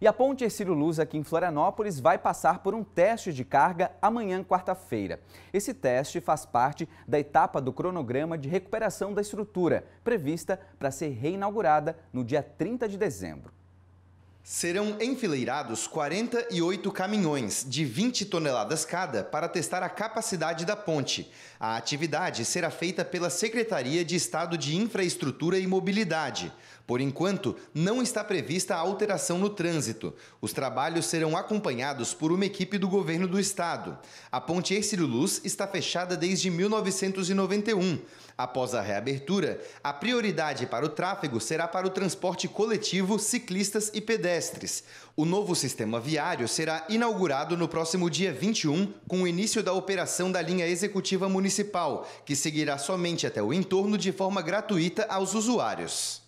E a Ponte Ercílio Luz aqui em Florianópolis vai passar por um teste de carga amanhã, quarta-feira. Esse teste faz parte da etapa do cronograma de recuperação da estrutura, prevista para ser reinaugurada no dia 30 de dezembro. Serão enfileirados 48 caminhões de 20 toneladas cada para testar a capacidade da ponte. A atividade será feita pela Secretaria de Estado de Infraestrutura e Mobilidade. Por enquanto, não está prevista alteração no trânsito. Os trabalhos serão acompanhados por uma equipe do governo do estado. A ponte Ercílio Luz está fechada desde 1991. Após a reabertura, a prioridade para o tráfego será para o transporte coletivo, ciclistas e pedestres pedestres. O novo sistema viário será inaugurado no próximo dia 21, com o início da operação da linha executiva municipal, que seguirá somente até o entorno de forma gratuita aos usuários.